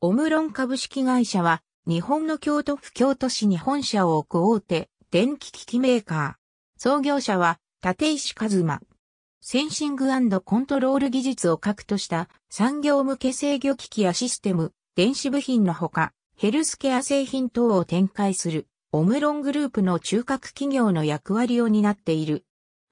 オムロン株式会社は、日本の京都府京都市に本社を置く大手、電気機器メーカー。創業者は、立石和馬。センシングコントロール技術を核とした産業向け制御機器やシステム、電子部品のほか、ヘルスケア製品等を展開する、オムロングループの中核企業の役割を担っている。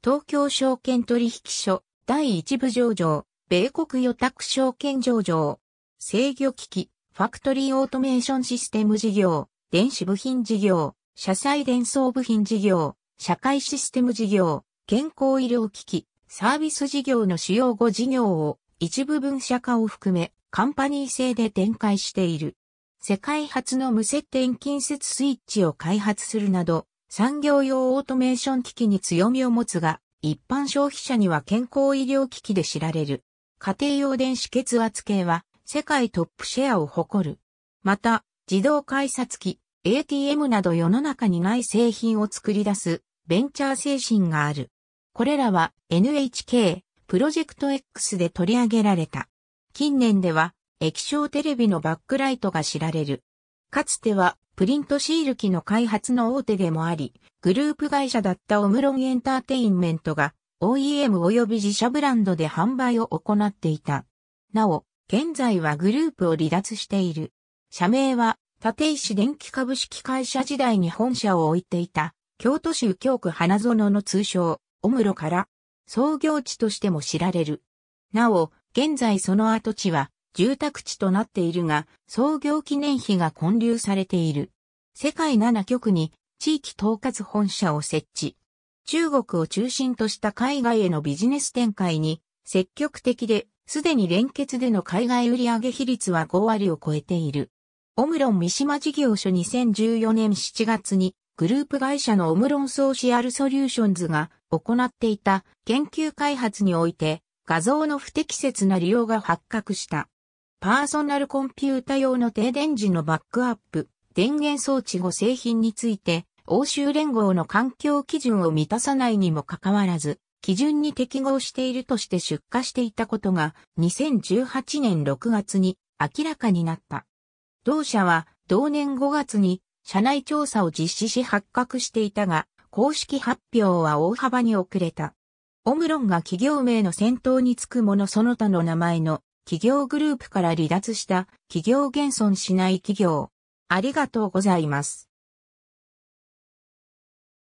東京証券取引所、第一部上場、米国予託証券上場。制御機器、ファクトリーオートメーションシステム事業、電子部品事業、車載電装部品事業、社会システム事業、健康医療機器、サービス事業の主要5事業を一部分社化を含めカンパニー制で展開している。世界初の無接点近接スイッチを開発するなど産業用オートメーション機器に強みを持つが一般消費者には健康医療機器で知られる。家庭用電子血圧計は世界トップシェアを誇る。また、自動改札機、ATM など世の中にない製品を作り出すベンチャー精神がある。これらは NHK プロジェクト X で取り上げられた。近年では液晶テレビのバックライトが知られる。かつてはプリントシール機の開発の大手でもあり、グループ会社だったオムロンエンターテインメントが OEM 及び自社ブランドで販売を行っていた。なお、現在はグループを離脱している。社名は、立石電機株式会社時代に本社を置いていた、京都市右京区花園の通称、おむろから、創業地としても知られる。なお、現在その跡地は、住宅地となっているが、創業記念碑が建立されている。世界7局に地域統括本社を設置。中国を中心とした海外へのビジネス展開に積極的ですでに連結での海外売上比率は5割を超えている。オムロン三島事業所2014年7月にグループ会社のオムロンソーシアルソリューションズが行っていた研究開発において画像の不適切な利用が発覚した。パーソナルコンピュータ用の停電時のバックアップ、電源装置後製品について、欧州連合の環境基準を満たさないにもかかわらず、基準に適合しているとして出荷していたことが2018年6月に明らかになった。同社は同年5月に社内調査を実施し発覚していたが、公式発表は大幅に遅れた。オムロンが企業名の先頭につくものその他の名前の企業グループから離脱した企業減損しない企業。ありがとうございます。